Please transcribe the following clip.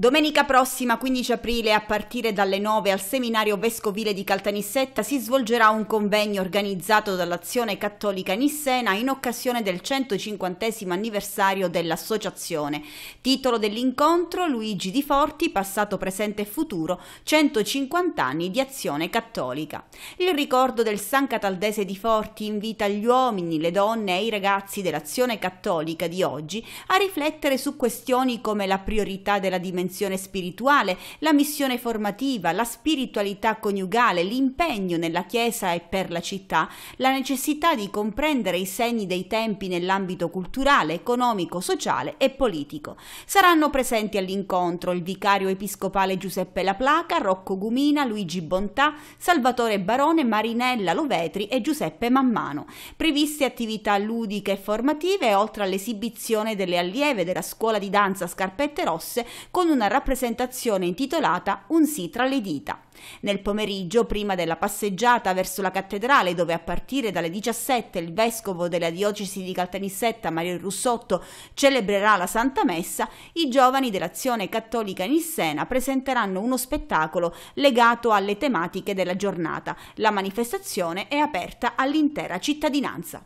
Domenica prossima, 15 aprile, a partire dalle 9 al seminario vescovile di Caltanissetta si svolgerà un convegno organizzato dall'Azione Cattolica Nissena in occasione del 150 anniversario dell'associazione. Titolo dell'incontro Luigi Di Forti, passato, presente e futuro, 150 anni di azione cattolica. Il ricordo del San Cataldese Di Forti invita gli uomini, le donne e i ragazzi dell'azione cattolica di oggi a riflettere su questioni come la priorità della dimensione dimensione spirituale, la missione formativa, la spiritualità coniugale, l'impegno nella Chiesa e per la città, la necessità di comprendere i segni dei tempi nell'ambito culturale, economico, sociale e politico. Saranno presenti all'incontro il vicario episcopale Giuseppe La Placa, Rocco Gumina, Luigi Bontà, Salvatore Barone, Marinella Lovetri e Giuseppe Mammano. Previste attività ludiche e formative oltre all'esibizione delle allieve della scuola di danza Scarpette Rosse con una una rappresentazione intitolata Un sì tra le dita. Nel pomeriggio, prima della passeggiata verso la cattedrale, dove a partire dalle 17 il vescovo della diocesi di Caltanissetta, Mario Russotto, celebrerà la Santa Messa, i giovani dell'Azione Cattolica Nissena presenteranno uno spettacolo legato alle tematiche della giornata. La manifestazione è aperta all'intera cittadinanza.